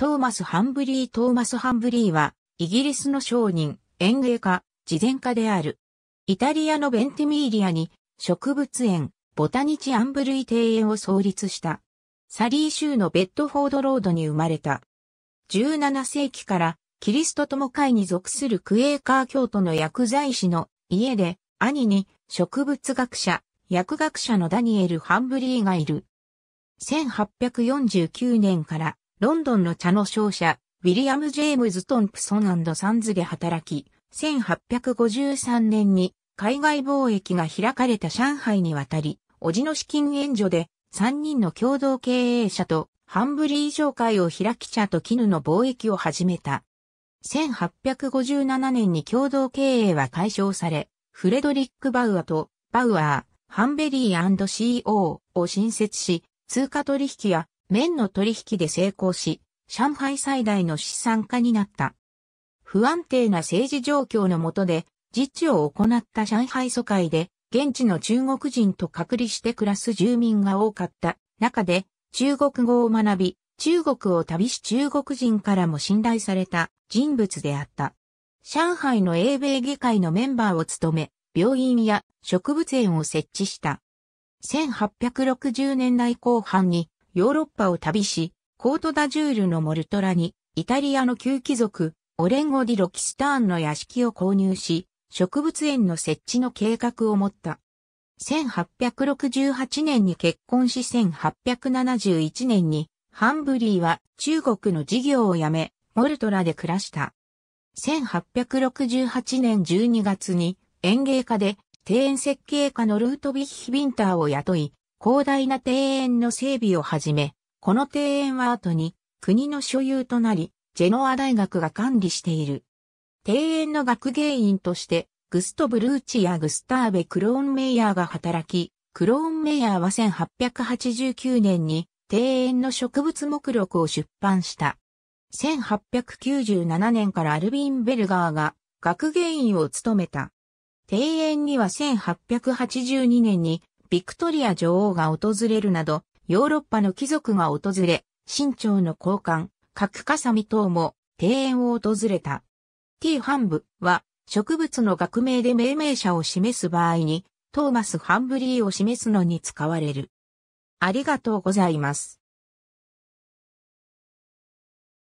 トーマス・ハンブリー・トーマス・ハンブリーは、イギリスの商人、園芸家、慈善家である。イタリアのベンティミーリアに、植物園、ボタニチ・アンブルイ庭園を創立した。サリー州のベッドフォードロードに生まれた。17世紀から、キリスト友会に属するクエーカー教徒の薬剤師の家で、兄に植物学者、薬学者のダニエル・ハンブリーがいる。1849年からロンドンの茶の商社、ウィリアム・ジェームズ・トンプソンサンズで働き、1853年に海外貿易が開かれた上海に渡り、おじの資金援助で3人の共同経営者とハンブリー商会を開き茶と絹の貿易を始めた。1857年に共同経営は解消され、フレドリック・バウアとバウアー、ハンベリー &CO を新設し、通貨取引や綿の取引で成功し、上海最大の資産家になった。不安定な政治状況の下で、実地を行った上海疎開で、現地の中国人と隔離して暮らす住民が多かった中で、中国語を学び、中国を旅し中国人からも信頼された人物であった。上海の英米議会のメンバーを務め、病院や植物園を設置した。1860年代後半にヨーロッパを旅し、コートダジュールのモルトラに、イタリアの旧貴族、オレンゴ・ディ・ロキスターンの屋敷を購入し、植物園の設置の計画を持った。1868年に結婚し1871年に、ハンブリーは中国の事業を辞め、モルトラで暮らした。1868年12月に園芸家で庭園設計家のルートヴィッヒ・ビンターを雇い、広大な庭園の整備をはじめ、この庭園は後に国の所有となり、ジェノア大学が管理している。庭園の学芸員として、グストブ・ルーチやグスターベ・クローンメイヤーが働き、クローンメイヤーは1889年に庭園の植物目録を出版した。1897年からアルビン・ベルガーが学芸員を務めた。庭園には1882年にビクトリア女王が訪れるなど、ヨーロッパの貴族が訪れ、新朝の交換、核かサミ等も庭園を訪れた。T ンブは植物の学名で命名者を示す場合に、トーマス・ハンブリーを示すのに使われる。ありがとうございます。